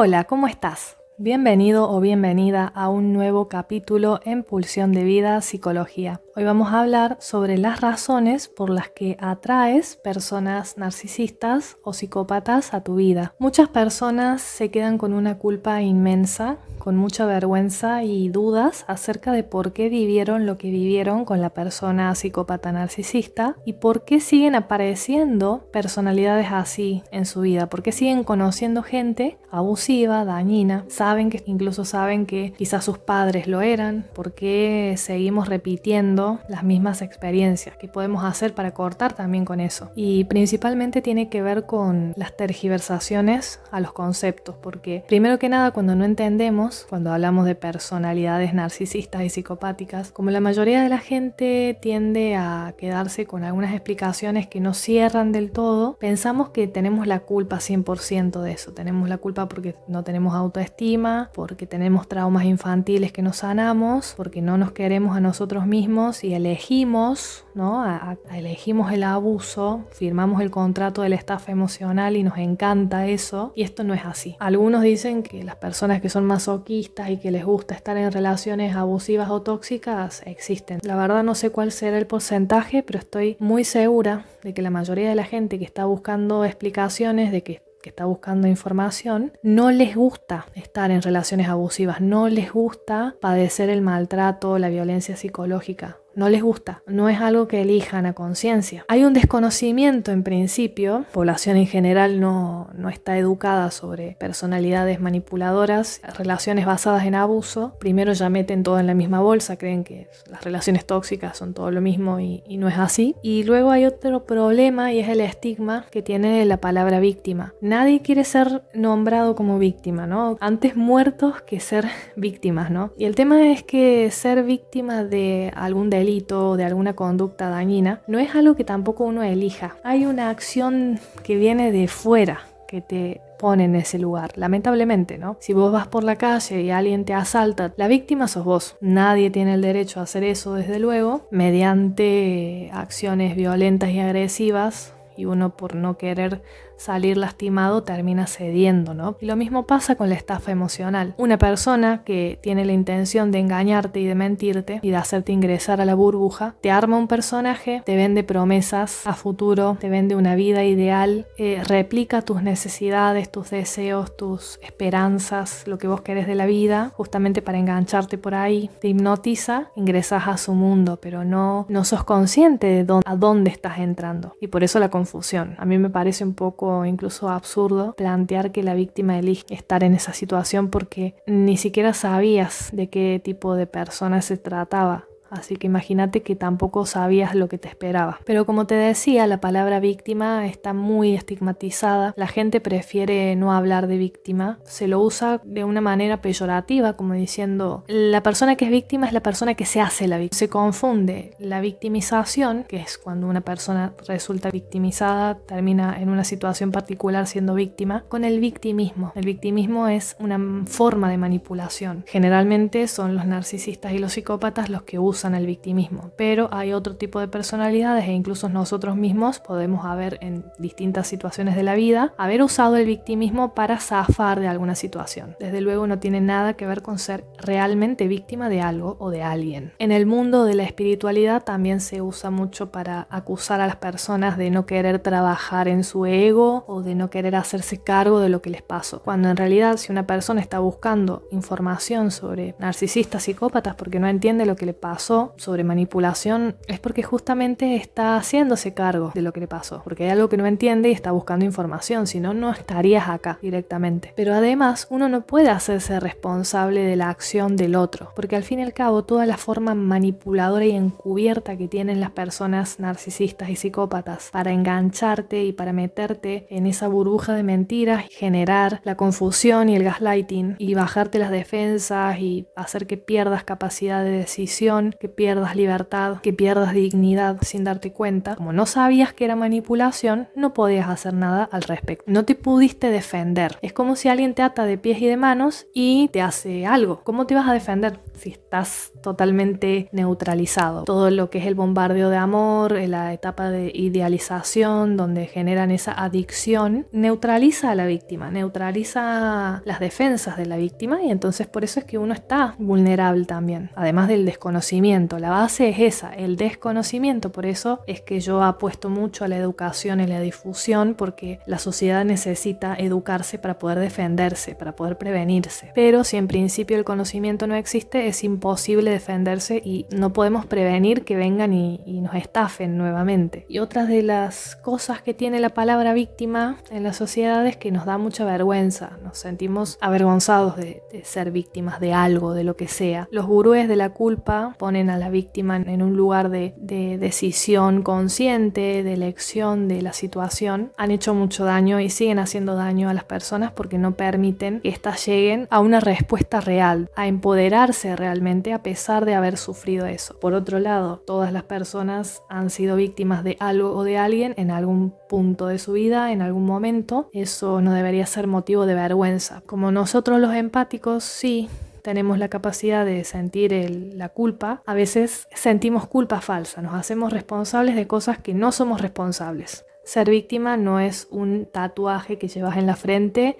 Hola, ¿cómo estás? Bienvenido o bienvenida a un nuevo capítulo en Pulsión de Vida Psicología. Hoy vamos a hablar sobre las razones por las que atraes personas narcisistas o psicópatas a tu vida. Muchas personas se quedan con una culpa inmensa, con mucha vergüenza y dudas acerca de por qué vivieron lo que vivieron con la persona psicópata narcisista y por qué siguen apareciendo personalidades así en su vida, por qué siguen conociendo gente abusiva, dañina saben, que incluso saben que quizás sus padres lo eran, porque seguimos repitiendo las mismas experiencias, qué podemos hacer para cortar también con eso. Y principalmente tiene que ver con las tergiversaciones a los conceptos, porque primero que nada cuando no entendemos, cuando hablamos de personalidades narcisistas y psicopáticas, como la mayoría de la gente tiende a quedarse con algunas explicaciones que no cierran del todo, pensamos que tenemos la culpa 100% de eso, tenemos la culpa porque no tenemos autoestima, porque tenemos traumas infantiles que nos sanamos, porque no nos queremos a nosotros mismos y elegimos, ¿no? elegimos el abuso, firmamos el contrato del estafa emocional y nos encanta eso. Y esto no es así. Algunos dicen que las personas que son masoquistas y que les gusta estar en relaciones abusivas o tóxicas existen. La verdad no sé cuál será el porcentaje, pero estoy muy segura de que la mayoría de la gente que está buscando explicaciones de que que está buscando información, no les gusta estar en relaciones abusivas, no les gusta padecer el maltrato, la violencia psicológica no les gusta, no es algo que elijan a conciencia. Hay un desconocimiento en principio, población en general no, no está educada sobre personalidades manipuladoras, relaciones basadas en abuso, primero ya meten todo en la misma bolsa, creen que las relaciones tóxicas son todo lo mismo y, y no es así. Y luego hay otro problema y es el estigma que tiene la palabra víctima. Nadie quiere ser nombrado como víctima, ¿no? Antes muertos que ser víctimas, ¿no? Y el tema es que ser víctima de algún delito o de alguna conducta dañina, no es algo que tampoco uno elija. Hay una acción que viene de fuera que te pone en ese lugar, lamentablemente, ¿no? Si vos vas por la calle y alguien te asalta, la víctima sos vos. Nadie tiene el derecho a hacer eso, desde luego, mediante acciones violentas y agresivas, y uno por no querer salir lastimado termina cediendo, ¿no? Y lo mismo pasa con la estafa emocional. Una persona que tiene la intención de engañarte y de mentirte y de hacerte ingresar a la burbuja, te arma un personaje, te vende promesas a futuro, te vende una vida ideal, eh, replica tus necesidades, tus deseos, tus esperanzas, lo que vos querés de la vida, justamente para engancharte por ahí, te hipnotiza, ingresas a su mundo, pero no, no sos consciente de dónde, a dónde estás entrando. Y por eso la confusión. A mí me parece un poco incluso absurdo plantear que la víctima elige estar en esa situación porque ni siquiera sabías de qué tipo de persona se trataba Así que imagínate que tampoco sabías lo que te esperaba. Pero como te decía, la palabra víctima está muy estigmatizada. La gente prefiere no hablar de víctima. Se lo usa de una manera peyorativa, como diciendo, la persona que es víctima es la persona que se hace la víctima. Se confunde la victimización, que es cuando una persona resulta victimizada, termina en una situación particular siendo víctima, con el victimismo. El victimismo es una forma de manipulación. Generalmente son los narcisistas y los psicópatas los que usan usan el victimismo, pero hay otro tipo de personalidades e incluso nosotros mismos podemos haber en distintas situaciones de la vida, haber usado el victimismo para zafar de alguna situación. Desde luego no tiene nada que ver con ser realmente víctima de algo o de alguien. En el mundo de la espiritualidad también se usa mucho para acusar a las personas de no querer trabajar en su ego o de no querer hacerse cargo de lo que les pasó, cuando en realidad si una persona está buscando información sobre narcisistas psicópatas porque no entiende lo que le pasó, sobre manipulación es porque justamente está haciéndose cargo de lo que le pasó, porque hay algo que no entiende y está buscando información, si no, no estarías acá directamente. Pero además, uno no puede hacerse responsable de la acción del otro, porque al fin y al cabo, toda la forma manipuladora y encubierta que tienen las personas narcisistas y psicópatas para engancharte y para meterte en esa burbuja de mentiras y generar la confusión y el gaslighting y bajarte las defensas y hacer que pierdas capacidad de decisión que pierdas libertad, que pierdas dignidad sin darte cuenta. Como no sabías que era manipulación, no podías hacer nada al respecto. No te pudiste defender. Es como si alguien te ata de pies y de manos y te hace algo. ¿Cómo te vas a defender si estás totalmente neutralizado? Todo lo que es el bombardeo de amor, eh, la etapa de idealización donde generan esa adicción, neutraliza a la víctima, neutraliza las defensas de la víctima y entonces por eso es que uno está vulnerable también, además del desconocimiento la base es esa, el desconocimiento. Por eso es que yo apuesto mucho a la educación y la difusión, porque la sociedad necesita educarse para poder defenderse, para poder prevenirse. Pero si en principio el conocimiento no existe, es imposible defenderse y no podemos prevenir que vengan y, nos estafen nuevamente. Y otras de las cosas que tiene la palabra víctima en la sociedad es que nos da mucha vergüenza, nos sentimos avergonzados de, de ser víctimas de algo, de lo que sea. Los gurúes de la culpa ponen a la víctima en un lugar de, de decisión consciente, de elección de la situación, han hecho mucho daño y siguen haciendo daño a las personas porque no permiten que éstas lleguen a una respuesta real, a empoderarse realmente a pesar de haber sufrido eso. Por otro lado, todas las personas han sido víctimas de algo o de alguien en algún punto de su vida, en algún momento. Eso no debería ser motivo de vergüenza. Como nosotros los empáticos, sí, tenemos la capacidad de sentir la culpa, a veces sentimos culpa falsa, nos hacemos responsables de cosas que no somos responsables. Ser víctima no es un tatuaje que llevas en la frente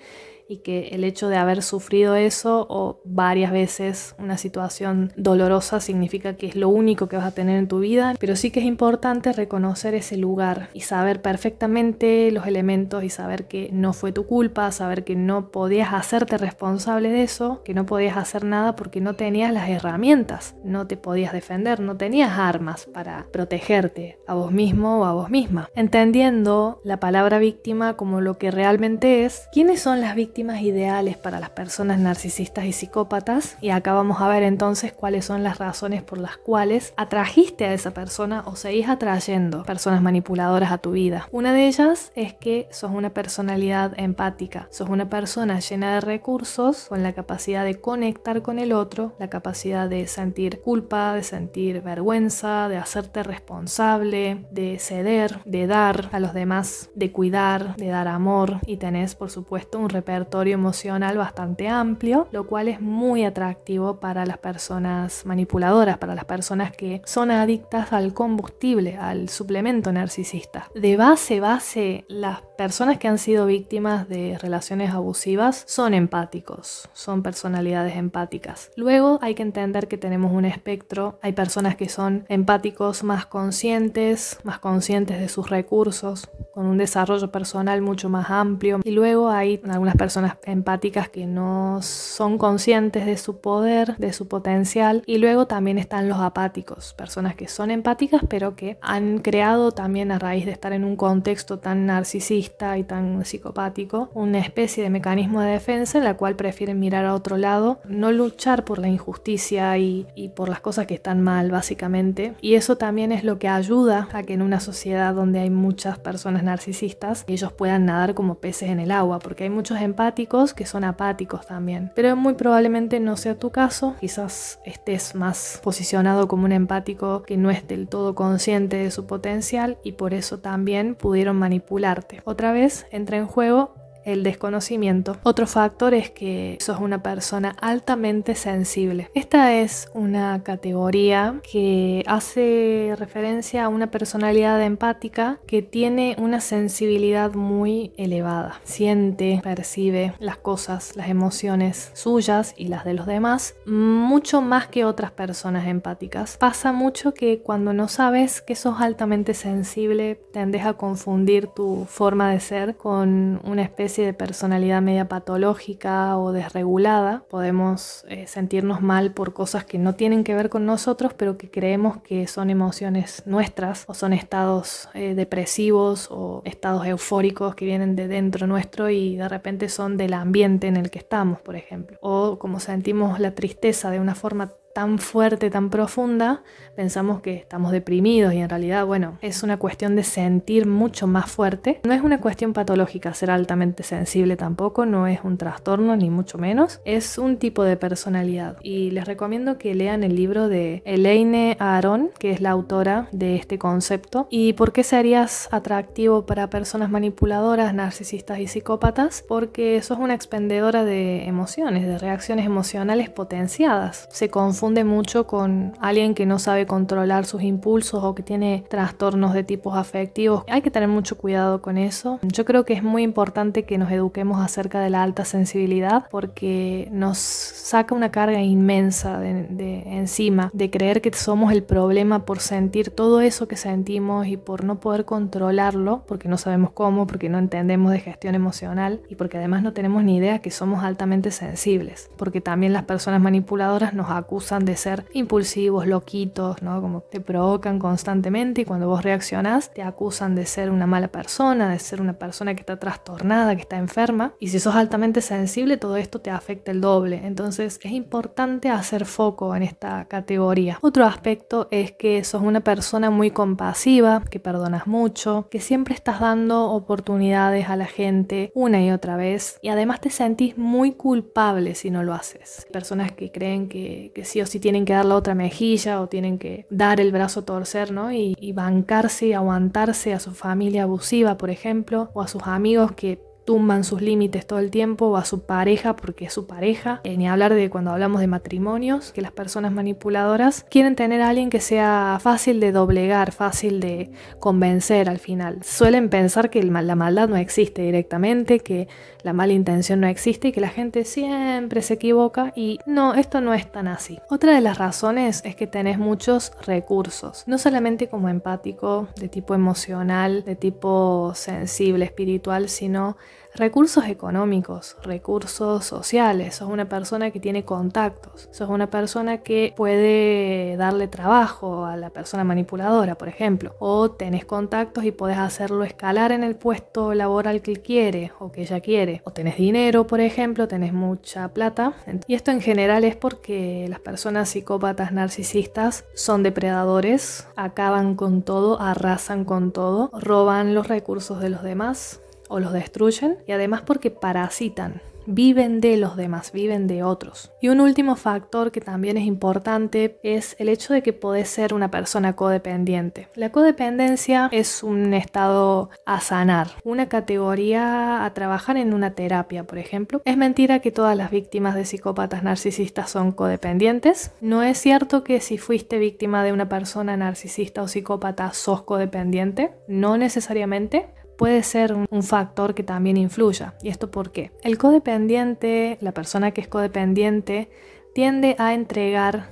y que el hecho de haber sufrido eso o varias veces una situación dolorosa significa que es lo único que vas a tener en tu vida, pero sí que es importante reconocer ese lugar y saber perfectamente los elementos y saber que no fue tu culpa, saber que no podías hacerte responsable de eso, que no podías hacer nada porque no tenías las herramientas, no te podías defender, no tenías armas para protegerte a vos mismo o a vos misma. Entendiendo la palabra víctima como lo que realmente es, ¿quiénes son las víctimas? ideales para las personas narcisistas y psicópatas y acá vamos a ver entonces cuáles son las razones por las cuales atrajiste a esa persona o seguís atrayendo personas manipuladoras a tu vida. Una de ellas es que sos una personalidad empática, sos una persona llena de recursos con la capacidad de conectar con el otro, la capacidad de sentir culpa, de sentir vergüenza, de hacerte responsable, de ceder, de dar a los demás, de cuidar, de dar amor y tenés por supuesto un repertorio emocional bastante amplio, lo cual es muy atractivo para las personas manipuladoras, para las personas que son adictas al combustible, al suplemento narcisista. De base, base, las personas que han sido víctimas de relaciones abusivas son empáticos, son personalidades empáticas. Luego hay que entender que tenemos un espectro, hay personas que son empáticos más conscientes, más conscientes de sus recursos, con un desarrollo personal mucho más amplio. Y luego hay algunas personas empáticas que no son conscientes de su poder, de su potencial. Y luego también están los apáticos, personas que son empáticas pero que han creado también a raíz de estar en un contexto tan narcisista, y tan psicopático, una especie de mecanismo de defensa en la cual prefieren mirar a otro lado, no luchar por la injusticia y, por las cosas que están mal, básicamente. Y eso también es lo que ayuda a que en una sociedad donde hay muchas personas narcisistas, ellos puedan nadar como peces en el agua, porque hay muchos empáticos que son apáticos también. Pero muy probablemente no sea tu caso, quizás estés más posicionado como un empático que no es del todo consciente de su potencial y por eso también pudieron manipularte otra vez entra en juego el desconocimiento. Otro factor es que sos una persona altamente sensible. Esta es una categoría que hace referencia a una personalidad empática que tiene una sensibilidad muy elevada. Siente, percibe las cosas, las emociones suyas y las de los demás mucho más que otras personas empáticas. Pasa mucho que cuando no sabes que sos altamente sensible, tendes a confundir tu forma de ser con una especie de personalidad media patológica o desregulada. Podemos eh, sentirnos mal por cosas que no tienen que ver con nosotros, pero que creemos que son emociones nuestras o son estados eh, depresivos o estados eufóricos que vienen de dentro nuestro y de repente son del ambiente en el que estamos, por ejemplo. O como sentimos la tristeza de una forma tan fuerte, tan profunda, pensamos que estamos deprimidos y en realidad, bueno, es una cuestión de sentir mucho más fuerte. No es una cuestión patológica ser altamente sensible tampoco, no es un trastorno ni mucho menos, es un tipo de personalidad. Y les recomiendo que lean el libro de Elaine Aaron, que es la autora de este concepto, y por qué serías atractivo para personas manipuladoras, narcisistas y psicópatas, porque sos una expendedora de emociones, de reacciones emocionales potenciadas. Se confunde mucho con alguien que no sabe controlar sus impulsos o que tiene trastornos de tipos afectivos. Hay que tener mucho cuidado con eso. Yo creo que es muy importante que nos eduquemos acerca de la alta sensibilidad porque nos saca una carga inmensa de encima de creer que somos el problema por sentir todo eso que sentimos y por no poder controlarlo porque no sabemos cómo, porque no entendemos de gestión emocional y porque además no tenemos ni idea que somos altamente sensibles porque también las personas manipuladoras nos acusan acusan de ser impulsivos, loquitos, ¿no? Como te provocan constantemente y cuando vos reaccionás te acusan de ser una mala persona, de ser una persona que está trastornada, que está enferma. Y si sos altamente sensible, todo esto te afecta el doble. Entonces es importante hacer foco en esta categoría. Otro aspecto es que sos una persona muy compasiva, que perdonas mucho, que siempre estás dando oportunidades a la gente una y otra vez. Y además te sentís muy culpable si no lo haces. Personas que creen que, que si si o tienen que dar la otra mejilla o tienen que dar el brazo a torcer, ¿no? Y, y bancarse y aguantarse a su familia abusiva, por ejemplo, o a sus amigos que tumban sus límites todo el tiempo o a su pareja porque es su pareja, eh, ni hablar de cuando hablamos de matrimonios, que las personas manipuladoras quieren tener a alguien que sea fácil de doblegar, fácil de convencer al final. Suelen pensar que la maldad no existe directamente, que la mala intención no existe y que la gente siempre se equivoca y no, esto no es tan así. Otra de las razones es que tenés muchos recursos, no solamente como empático, de tipo emocional, de tipo sensible, espiritual, sino recursos económicos, recursos sociales, sos una persona que tiene contactos, sos una persona que puede darle trabajo a la persona manipuladora, por ejemplo, o tenés contactos y podés hacerlo escalar en el puesto laboral que quiere o que ella quiere, o tenés dinero, por ejemplo, tenés mucha plata. Y esto en general es porque las personas psicópatas narcisistas son depredadores, acaban con todo, arrasan con todo, roban los recursos de los demás o los destruyen y además porque parasitan viven de los demás, viven de otros. Y un último factor que también es importante es el hecho de que podés ser una persona codependiente. La codependencia es un estado a sanar, una categoría a trabajar en una terapia, por ejemplo. Es mentira que todas las víctimas de psicópatas narcisistas son codependientes. No es cierto que si fuiste víctima de una persona narcisista o psicópata sos codependiente, no necesariamente puede ser un factor que también influya. ¿Y esto por qué? El codependiente, la persona que es codependiente, tiende a entregar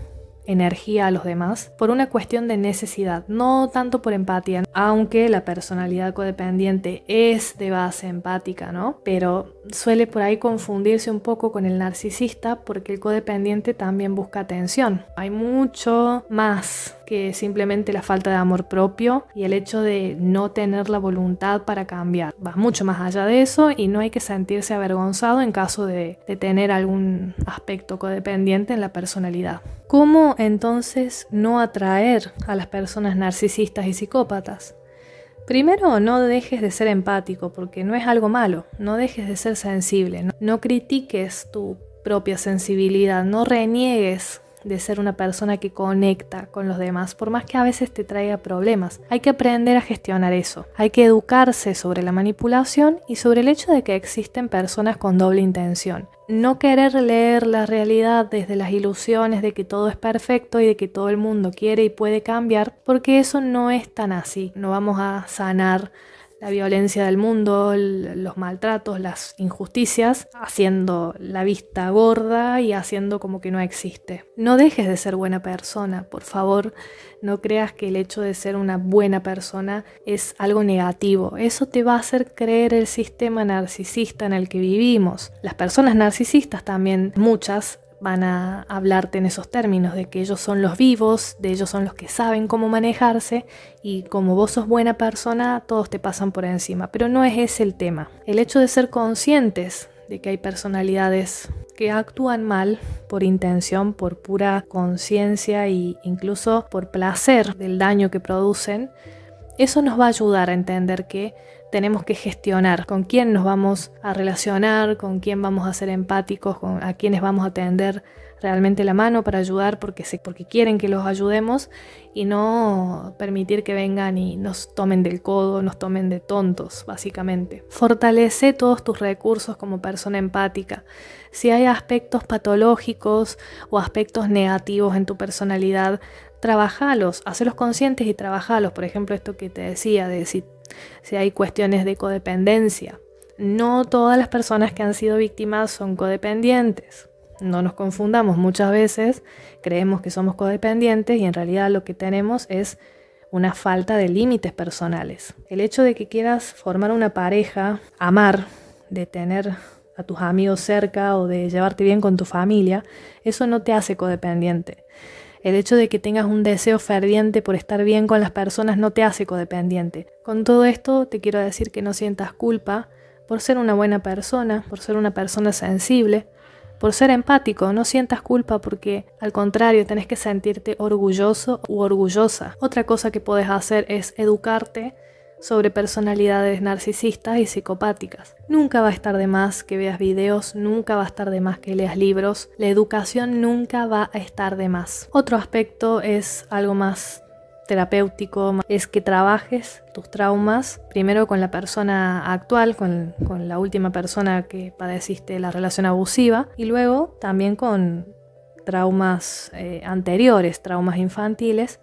energía a los demás por una cuestión de necesidad, no tanto por empatía, aunque la personalidad codependiente es de base empática, ¿no? Pero suele por ahí confundirse un poco con el narcisista porque el codependiente también busca atención. Hay mucho más que simplemente la falta de amor propio y el hecho de no tener la voluntad para cambiar. Va mucho más allá de eso y no hay que sentirse avergonzado en caso de, tener algún aspecto codependiente en la personalidad. ¿Cómo entonces no atraer a las personas narcisistas y psicópatas? Primero, no dejes de ser empático, porque no es algo malo, no dejes de ser sensible, no critiques tu propia sensibilidad, no reniegues de ser una persona que conecta con los demás, por más que a veces te traiga problemas. Hay que aprender a gestionar eso. Hay que educarse sobre la manipulación y sobre el hecho de que existen personas con doble intención. No querer leer la realidad desde las ilusiones de que todo es perfecto y de que todo el mundo quiere y puede cambiar, porque eso no es tan así. No vamos a sanar la violencia del mundo, los maltratos, las injusticias, haciendo la vista gorda y haciendo como que no existe. No dejes de ser buena persona, por favor, no creas que el hecho de ser una buena persona es algo negativo. Eso te va a hacer creer el sistema narcisista en el que vivimos. Las personas narcisistas también, muchas, van a hablarte en esos términos, de que ellos son los vivos, de ellos son los que saben cómo manejarse y como vos sos buena persona, todos te pasan por encima. Pero no es ese el tema. El hecho de ser conscientes de que hay personalidades que actúan mal por intención, por pura conciencia e incluso por placer del daño que producen, eso nos va a ayudar a entender que tenemos que gestionar, con quién nos vamos a relacionar, con quién vamos a ser empáticos, con a quiénes vamos a tender realmente la mano para ayudar porque, porque quieren que los ayudemos y no permitir que vengan y nos tomen del codo, nos tomen de tontos, básicamente. Fortalece todos tus recursos como persona empática. Si hay aspectos patológicos o aspectos negativos en tu personalidad, trabajalos, hacelos conscientes y trabajalos. Por ejemplo, esto que te decía de si si hay cuestiones de codependencia, no todas las personas que han sido víctimas son codependientes. No nos confundamos, muchas veces creemos que somos codependientes y en realidad lo que tenemos es una falta de límites personales. El hecho de que quieras formar una pareja, amar, de tener a tus amigos cerca o de llevarte bien con tu familia, eso no te hace codependiente. El hecho de que tengas un deseo ferviente por estar bien con las personas no te hace codependiente. Con todo esto te quiero decir que no sientas culpa por ser una buena persona, por ser una persona sensible, por ser empático, no sientas culpa porque al contrario tenés que sentirte orgulloso u orgullosa. Otra cosa que puedes hacer es educarte sobre personalidades narcisistas y psicopáticas. Nunca va a estar de más que veas videos, nunca va a estar de más que leas libros, la educación nunca va a estar de más. Otro aspecto es algo más terapéutico, es que trabajes tus traumas primero con la persona actual, con, la última persona que padeciste la relación abusiva y luego también con traumas eh, anteriores, traumas infantiles,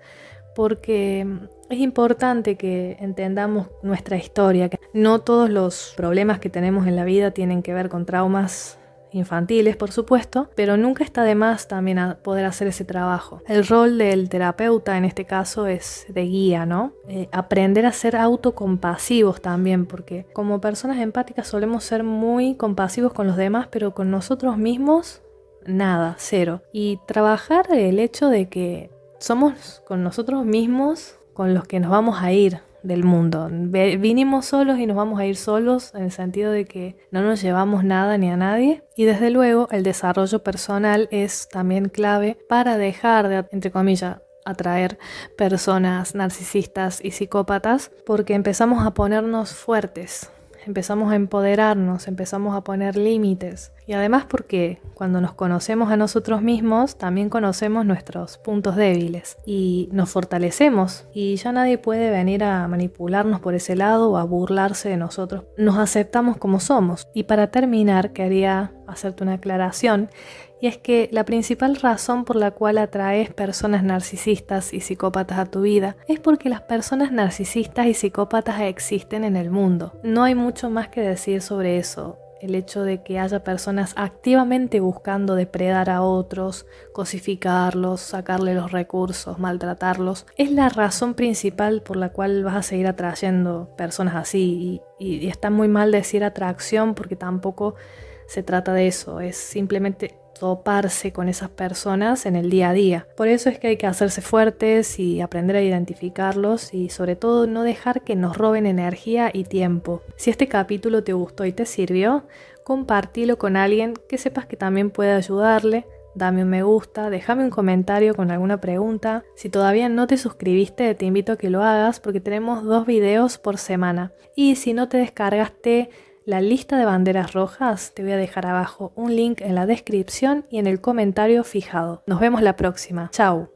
porque es importante que entendamos nuestra historia, que no todos los problemas que tenemos en la vida tienen que ver con traumas infantiles, por supuesto, pero nunca está de más también poder hacer ese trabajo. El rol del terapeuta en este caso es de guía, ¿no? Eh, aprender a ser autocompasivos también, porque como personas empáticas solemos ser muy compasivos con los demás, pero con nosotros mismos, nada, cero. Y trabajar el hecho de que somos con nosotros mismos con los que nos vamos a ir del mundo. Vinimos solos y nos vamos a ir solos en el sentido de que no nos llevamos nada ni a nadie. Y desde luego el desarrollo personal es también clave para dejar de, entre comillas, atraer personas narcisistas y psicópatas porque empezamos a ponernos fuertes, empezamos a empoderarnos, empezamos a poner límites. Y además porque cuando nos conocemos a nosotros mismos, también conocemos nuestros puntos débiles y nos fortalecemos y ya nadie puede venir a manipularnos por ese lado o a burlarse de nosotros. Nos aceptamos como somos. Y para terminar, quería hacerte una aclaración y es que la principal razón por la cual atraes personas narcisistas y psicópatas a tu vida es porque las personas narcisistas y psicópatas existen en el mundo. No hay mucho más que decir sobre eso. El hecho de que haya personas activamente buscando depredar a otros, cosificarlos, sacarle los recursos, maltratarlos, es la razón principal por la cual vas a seguir atrayendo personas así. Y, y está muy mal decir atracción porque tampoco se trata de eso. Es simplemente toparse con esas personas en el día a día. Por eso es que hay que hacerse fuertes y aprender a identificarlos y sobre todo no dejar que nos roben energía y tiempo. Si este capítulo te gustó y te sirvió, compartilo con alguien que sepas que también puede ayudarle. Dame un me gusta, déjame un comentario con alguna pregunta. Si todavía no te suscribiste, te invito a que lo hagas porque tenemos dos videos por semana. Y si no te descargaste la lista de banderas rojas te voy a dejar abajo un link en la descripción y en el comentario fijado. Nos vemos la próxima. Chao.